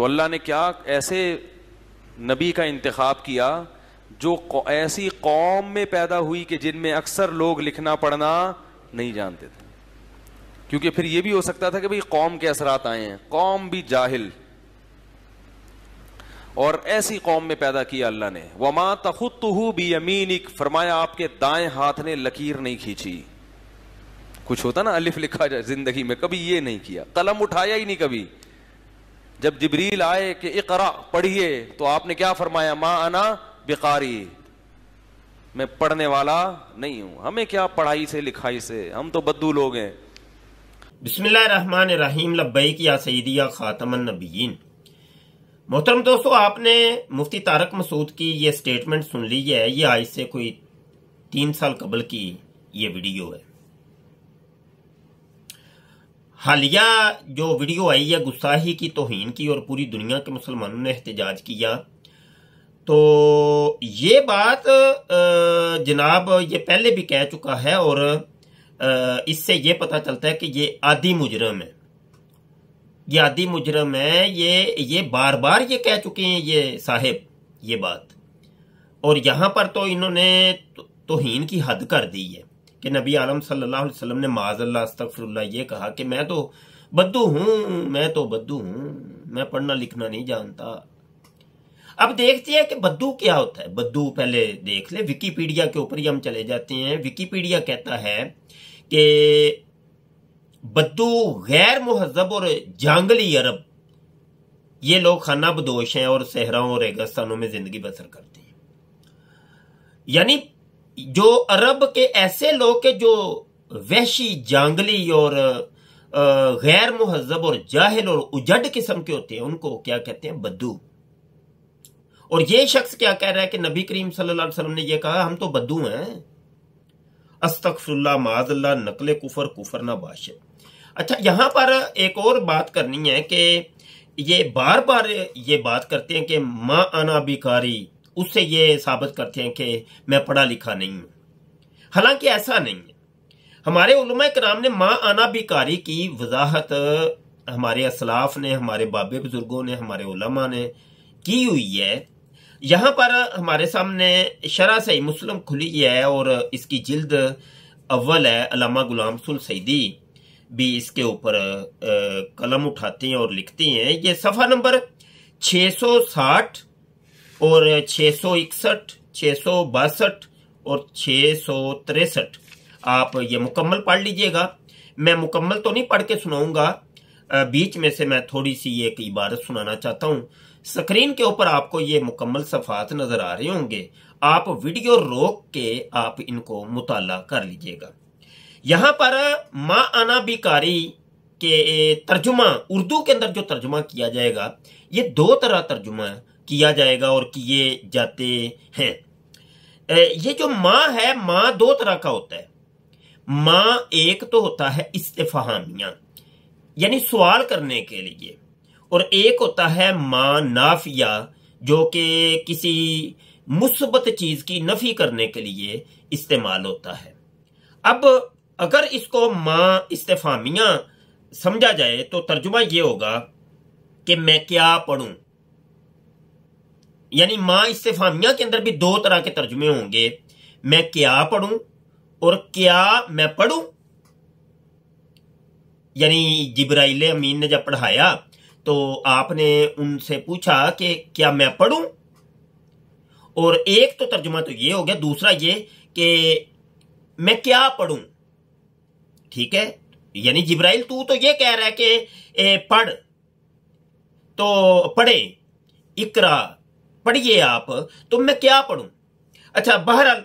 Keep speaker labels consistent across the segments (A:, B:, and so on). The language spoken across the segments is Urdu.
A: تو اللہ نے کیا ایسے نبی کا انتخاب کیا جو ایسی قوم میں پیدا ہوئی کہ جن میں اکثر لوگ لکھنا پڑھنا نہیں جانتے تھے کیونکہ پھر یہ بھی ہو سکتا تھا کہ بھئی قوم کے اثرات آئے ہیں قوم بھی جاہل اور ایسی قوم میں پیدا کیا اللہ نے وما تخت ہو بھی امینک فرمایا آپ کے دائیں ہاتھ نے لکیر نہیں کھینچی کچھ ہوتا نا الف لکھا جائے زندگی میں کبھی یہ نہیں کیا قلم اٹھایا ہی نہیں کبھی جب جبریل آئے کہ اقرا پڑھیے تو آپ نے کیا فرمایا ماں انا بقاری میں پڑھنے والا نہیں ہوں ہمیں کیا پڑھائی سے لکھائی سے ہم تو بدو لوگ ہیں بسم اللہ الرحمن الرحیم لبیک یا سیدی یا خاتم النبیین محترم دوستو آپ نے مفتی تارک مسعود کی یہ سٹیٹمنٹ سن لی ہے یہ آج سے کوئی تین سال قبل کی یہ ویڈیو ہے حالیہ جو ویڈیو آئی ہے گستاہی کی توہین کی اور پوری دنیا کے مسلمانوں نے احتجاج کیا تو یہ بات جناب یہ پہلے بھی کہہ چکا ہے اور اس سے یہ پتا چلتا ہے کہ یہ عادی مجرم ہے یہ عادی مجرم ہے یہ یہ بار بار یہ کہہ چکے ہیں یہ صاحب یہ بات اور یہاں پر تو انہوں نے توہین کی حد کر دی ہے کہ نبی عالم صلی اللہ علیہ وسلم نے معاذ اللہ اللہ استغفر یہ کہا کہ میں تو بدو ہوں میں تو بدو ہوں میں پڑھنا لکھنا نہیں جانتا اب دیکھتے ہیں کہ بدو کیا ہوتا ہے بدو پہلے دیکھ لیں وکی پیڈیا کے اوپر ہی ہم چلے جاتے ہیں وکی پیڈیا کہتا ہے کہ بدو غیر مہذب اور جانگلی عرب یہ لوگ خانہ بدوش ہیں اور صحراؤں اور ریگستانوں میں زندگی بسر کرتے ہیں یعنی جو عرب کے ایسے لوگ کے جو وحشی جانگلی اور غیر مہذب اور جاہل اور اجڑ قسم کے ہوتے ہیں ان کو کیا کہتے ہیں بدو اور یہ شخص کیا کہہ رہا ہے کہ نبی کریم صلی اللہ علیہ وسلم نے یہ کہا ہم تو بدو ہیں استخص اللہ معاذ اللہ نقل کفر کفر نہ باش اچھا یہاں پر ایک اور بات کرنی ہے کہ یہ بار بار یہ بات کرتے ہیں کہ ماں انا بیکاری اس سے یہ ثابت کرتے ہیں کہ میں پڑھا لکھا نہیں ہوں حالانکہ ایسا نہیں ہے ہمارے علماء کرام نے ماں آنا بیکاری کی وضاحت ہمارے اسلاف نے ہمارے بابے بزرگوں نے ہمارے علماء نے کی ہوئی ہے یہاں پر ہمارے سامنے شرح صحیح مسلم کھلی ہے اور اس کی جلد اول ہے علامہ غلام سل سیدی بھی اس کے اوپر قلم اٹھاتے ہیں اور لکھتی ہیں یہ صفحہ نمبر چھ سو ساٹھ اور چھ سو اکسٹھ چھ سو باسٹھ اور چھ سو تریسٹھ آپ یہ مکمل پڑھ لیجئے گا میں مکمل تو نہیں پڑھ کے سناؤں گا بیچ میں سے میں تھوڑی سی یہ عبارت سنانا چاہتا ہوں سکرین کے اوپر آپ کو یہ مکمل صفحات نظر آ رہے ہوں گے آپ ویڈیو روک کے آپ ان کو مطالعہ کر لیجئے گا یہاں پر ماں آنا بیکاری کے ترجمہ اردو کے اندر جو ترجمہ کیا جائے گا یہ دو طرح ترجمہ ہے کیا جائے گا اور کیے جاتے ہیں یہ جو ماں ہے ماں دو طرح کا ہوتا ہے ماں ایک تو ہوتا ہے استفہامیاں یعنی سوال کرنے کے لیے اور ایک ہوتا ہے ماں نافیا جو کہ کسی مثبت چیز کی نفی کرنے کے لیے استعمال ہوتا ہے اب اگر اس کو ماں استفامیہ سمجھا جائے تو ترجمہ یہ ہوگا کہ میں کیا پڑھوں یعنی ماں استفامیہ کے اندر بھی دو طرح کے ترجمے ہوں گے میں کیا پڑھوں اور کیا میں پڑھوں یعنی جبرائیل امین نے جب پڑھایا تو آپ نے ان سے پوچھا کہ کیا میں پڑھوں اور ایک تو ترجمہ تو یہ ہو گیا دوسرا یہ کہ میں کیا پڑھوں ٹھیک ہے یعنی جبرائیل تو تو یہ کہہ رہا ہے کہ پڑھ تو پڑھے اکرا پڑھیے آپ تو میں کیا پڑھوں اچھا بہرحال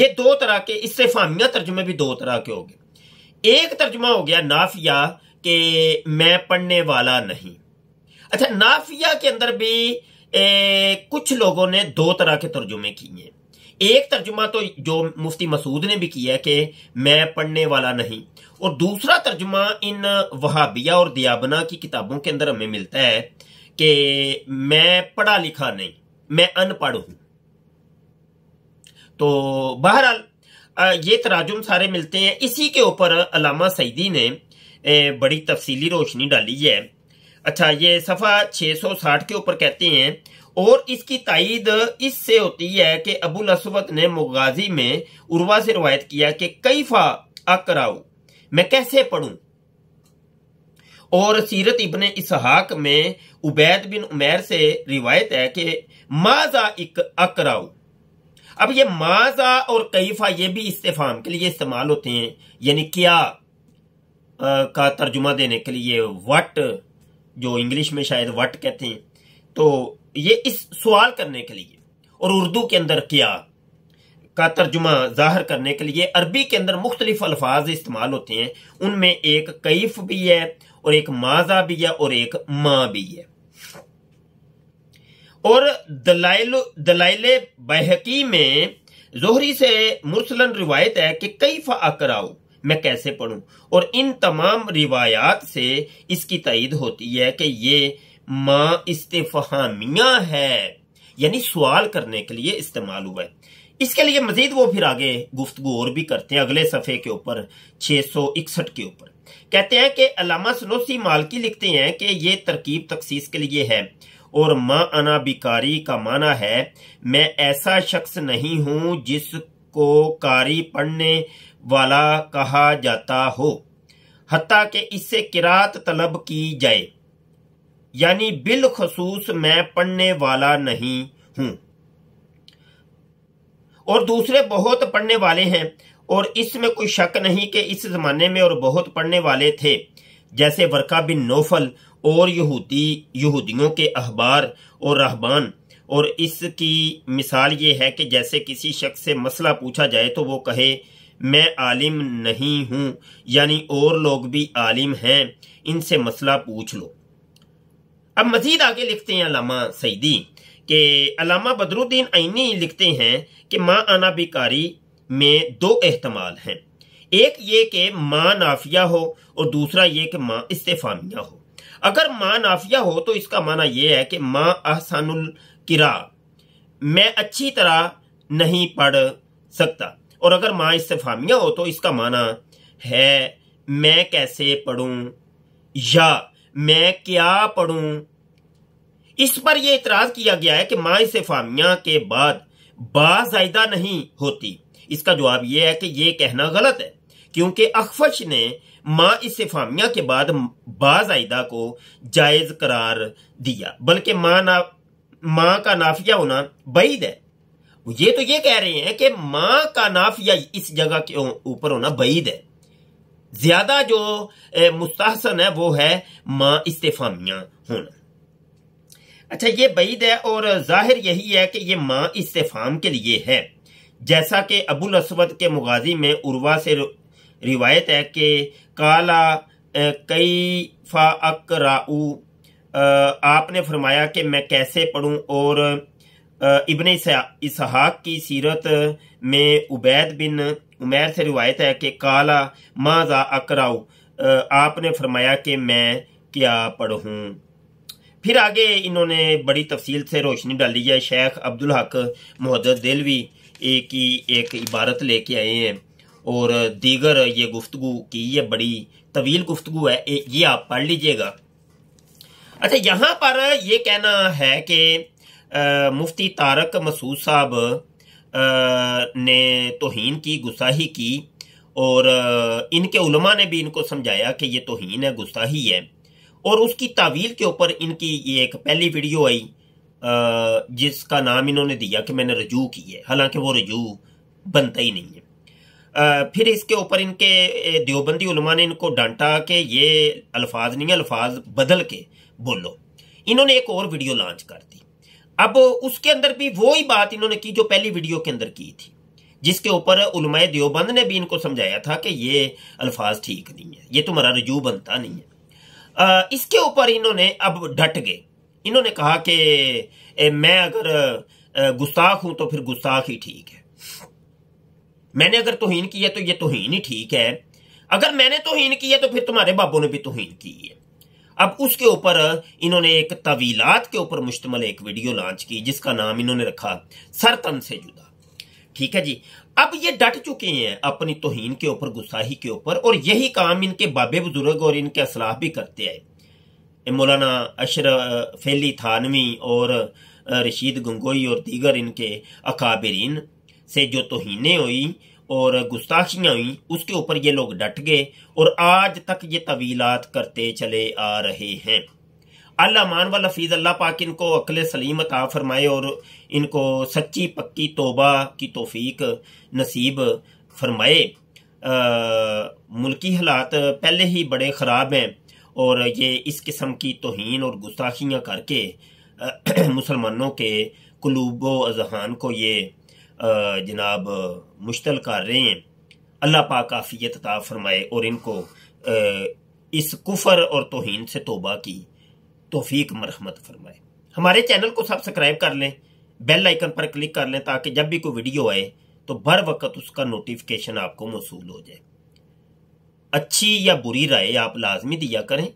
A: یہ دو طرح کے اس سے فامیہ ترجمے بھی دو طرح کے ہو گئے ایک ترجمہ ہو گیا نافیہ کہ میں پڑھنے والا نہیں اچھا نافیہ کے اندر بھی کچھ لوگوں نے دو طرح کے ترجمے کیے ایک ترجمہ تو جو مفتی مسعود نے بھی کیا کہ میں پڑھنے والا نہیں اور دوسرا ترجمہ ان وہابیہ اور دیابنا کی کتابوں کے اندر ہمیں ملتا ہے کہ میں پڑھا لکھا نہیں میں ان پڑھ ہوں تو بہرحال یہ تراجم سارے ملتے ہیں اسی کے اوپر علامہ سعیدی نے بڑی تفصیلی روشنی ڈالی ہے اچھا یہ صفحہ چھ سو ساٹھ کے اوپر کہتے ہیں اور اس کی تائید اس سے ہوتی ہے کہ ابو الاسود نے مغازی میں عروہ سے روایت کیا کہ کئی فا میں کیسے پڑھوں اور سیرت ابن اسحاق میں عبید بن عمیر سے روایت ہے کہ ماضا اک اکراؤ اب یہ مازا اور کیفا یہ بھی استفام کے لیے استعمال ہوتے ہیں یعنی کیا کا ترجمہ دینے کے لیے وٹ جو انگلش میں شاید وٹ کہتے ہیں تو یہ اس سوال کرنے کے لیے اور اردو کے اندر کیا کا ترجمہ ظاہر کرنے کے لیے عربی کے اندر مختلف الفاظ استعمال ہوتے ہیں ان میں ایک کیف بھی ہے اور ایک ماضا بھی ہے اور ایک ماں بھی ہے اور دلائل دلائل بحقی میں زہری سے مرسلن روایت ہے کہ کئی فا کراؤ میں کیسے پڑھوں اور ان تمام روایات سے اس کی تعید ہوتی ہے کہ یہ ماں استفہامیہ ہے یعنی سوال کرنے کے لیے استعمال ہوا ہے اس کے لیے مزید وہ پھر آگے گفتگو اور بھی کرتے ہیں اگلے صفحے کے اوپر چھ سو اکسٹھ کے اوپر کہتے ہیں کہ علامہ سنوسی مالکی لکھتے ہیں کہ یہ ترکیب تخصیص کے لیے ہے اور ماں انا بیکاری کا معنی ہے میں ایسا شخص نہیں ہوں جس کو کاری پڑھنے والا کہا جاتا ہو حتیٰ کہ اس سے طلب کی جائے یعنی بالخصوص میں پڑھنے والا نہیں ہوں اور دوسرے بہت پڑھنے والے ہیں اور اس میں کوئی شک نہیں کہ اس زمانے میں اور بہت پڑھنے والے تھے جیسے ورقہ بن نوفل اور یہودی یہودیوں کے احبار اور رہبان اور اس کی مثال یہ ہے کہ جیسے کسی شخص سے مسئلہ پوچھا جائے تو وہ کہے میں عالم نہیں ہوں یعنی اور لوگ بھی عالم ہیں ان سے مسئلہ پوچھ لو اب مزید آگے لکھتے ہیں علامہ سیدی کہ علامہ بدرالدین عینی لکھتے ہیں کہ ماں آنا بیکاری میں دو احتمال ہیں ایک یہ کہ ماں نافیہ ہو اور دوسرا یہ کہ ماں استفامیہ ہو اگر ماں نافیہ ہو تو اس کا معنی یہ ہے کہ ماں احسان القرا میں اچھی طرح نہیں پڑھ سکتا اور اگر ماں استفامیہ ہو تو اس کا معنی ہے میں کیسے پڑھوں یا میں کیا پڑھوں اس پر یہ اعتراض کیا گیا ہے کہ ماں استفامیہ کے بعد با زائدہ نہیں ہوتی اس کا جواب یہ ہے کہ یہ کہنا غلط ہے کیونکہ اخفش نے ماں اس فامیہ کے بعد زائدہ کو جائز قرار دیا بلکہ ماں نا ماں کا نافیہ ہونا بعید ہے یہ تو یہ کہہ رہے ہیں کہ ماں کا نافیہ اس جگہ کے اوپر ہونا بعید ہے زیادہ جو مستحسن ہے وہ ہے ماں استفامیہ ہونا اچھا یہ بعید ہے اور ظاہر یہی ہے کہ یہ ماں استفام کے لیے ہے جیسا کہ ابو الاسود کے مغازی میں عروا سے روایت ہے کہ کالا کئی فا اکراؤ آپ نے فرمایا کہ میں کیسے پڑھوں اور ابن اسحاق کی سیرت میں عبید بن عمیر سے روایت ہے کہ کالا ماں ذا اکراؤ آپ نے فرمایا کہ میں کیا پڑھوں پھر آگے انہوں نے بڑی تفصیل سے روشنی ڈالی ہے شیخ عبدالحق محدت دلوی ایک کی ایک عبارت لے کے آئے ہیں اور دیگر یہ گفتگو کی یہ بڑی طویل گفتگو ہے یہ آپ پڑھ لیجئے گا اچھا یہاں پر یہ کہنا ہے کہ مفتی تارک مسعود صاحب نے توہین کی گساہی کی اور ان کے علماء نے بھی ان کو سمجھایا کہ یہ توہین ہے گساہی ہے اور اس کی تعویل کے اوپر ان کی یہ ایک پہلی ویڈیو آئی جس کا نام انہوں نے دیا کہ میں نے رجوع کی ہے حالانکہ وہ رجوع بنتا ہی نہیں ہے پھر اس کے اوپر ان کے دیوبندی علماء نے ان کو ڈانٹا کہ یہ الفاظ نہیں ہے الفاظ بدل کے بولو انہوں نے ایک اور ویڈیو لانچ کر دی اب اس کے اندر بھی وہی بات انہوں نے کی جو پہلی ویڈیو کے اندر کی تھی جس کے اوپر علماء دیوبند نے بھی ان کو سمجھایا تھا کہ یہ الفاظ ٹھیک نہیں ہے یہ تمہارا رجوع بنتا نہیں ہے اس کے اوپر انہوں نے اب ڈٹ گئے انہوں نے کہا کہ میں اگر گستاخ ہوں تو پھر گستاخ ہی ٹھیک ہے میں نے اگر توہین کی ہے تو یہ توہین ہی ٹھیک ہے اگر میں نے توہین کی ہے تو پھر تمہارے بابوں نے بھی توہین کی ہے اب اس کے اوپر انہوں نے ایک طویلات کے اوپر مشتمل ایک ویڈیو لانچ کی جس کا نام انہوں نے رکھا سرتن سے جدا ٹھیک ہے جی اب یہ ڈٹ چکے ہیں اپنی توہین کے اوپر گساہی کے اوپر اور یہی کام ان کے بابے بزرگ اور ان کے اسلاح بھی کرتے آئے مولانا اشر فیلی تھانوی اور رشید گنگوئی اور دیگر ان کے اکابرین سے جو توہینیں ہوئیں اور گستاخیاں ہوئیں اس کے اوپر یہ لوگ ڈٹ گئے اور آج تک یہ طویلات کرتے چلے آ رہے ہیں اللہ مان والا فیض اللہ پاک ان کو عقل سلیم عطا فرمائے اور ان کو سچی پکی توبہ کی توفیق نصیب فرمائے ملکی حالات پہلے ہی بڑے خراب ہیں اور یہ اس قسم کی توہین اور گستاخیاں کر کے مسلمانوں کے قلوب و اذہان کو یہ جناب مشتل کر رہے ہیں اللہ پاک آفیت عطا فرمائے اور ان کو اس کفر اور توہین سے توبہ کی توفیق مرحمت فرمائے ہمارے چینل کو سبسکرائب کر لیں بیل آئکن پر کلک کر لیں تاکہ جب بھی کوئی ویڈیو آئے تو بر وقت اس کا نوٹیفیکیشن آپ کو موصول ہو جائے اچھی یا بری رائے آپ لازمی دیا کریں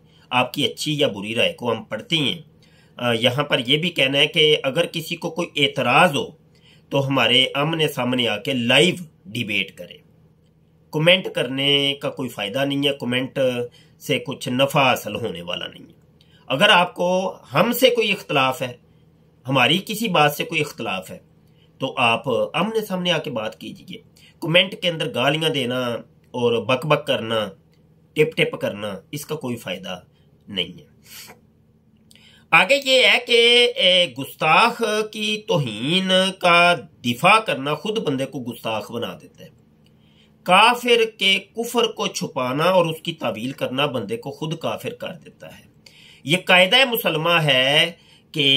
A: آپ کی اچھی یا بری رائے کو ہم پڑھتی ہیں یہاں پر یہ بھی کہنا ہے کہ اگر کسی کو کوئی اعتراض ہو تو ہمارے آمنے سامنے آ کے لائیو ڈیبیٹ کریں کومنٹ کرنے کا کوئی فائدہ نہیں ہے کومنٹ سے کچھ نفع اصل ہونے والا نہیں ہے اگر آپ کو ہم سے کوئی اختلاف ہے ہماری کسی بات سے کوئی اختلاف ہے تو آپ آمنے سامنے آ کے بات کیجئے کومنٹ کے اندر گالیاں دینا اور بک بک کرنا ٹپ ٹپ کرنا اس کا کوئی فائدہ نہیں ہے آگے یہ ہے کہ گستاخ کی توہین کا دفاع کرنا خود بندے کو گستاخ بنا دیتا ہے کافر کے کفر کو چھپانا اور اس کی تعویل کرنا بندے کو خود کافر کر دیتا ہے یہ قاعدہ مسلمہ ہے کہ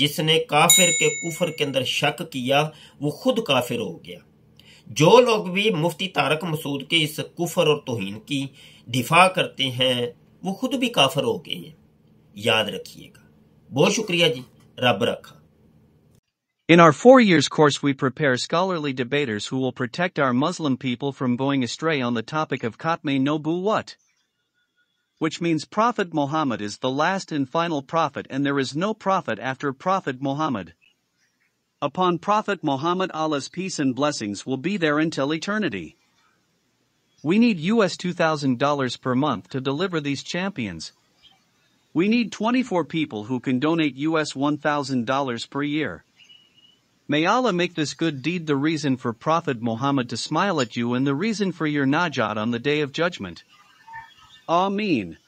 A: جس نے کافر کے کفر کے اندر شک کیا وہ خود کافر ہو گیا جو لوگ بھی مفتی تارک مسعود کے اس کفر اور توہین کی دفاع کرتے ہیں وہ خود بھی کافر ہو گئے ہیں یاد رکھیے گا بہت شکریہ جی رب رکھا In our four years course we prepare scholarly debaters who will protect our Muslim people from going astray on the topic of Khatme Nobu what? which means Prophet Muhammad is the last and final prophet and there is no prophet after Prophet Muhammad. Upon Prophet Muhammad Allah's peace and blessings will be there until eternity. We need US $2,000 per month to deliver these champions. We need 24 people who can donate US $1,000 per year. May Allah make this good deed the reason for Prophet Muhammad to smile at you and the reason for your najat on the day of judgment. Amen.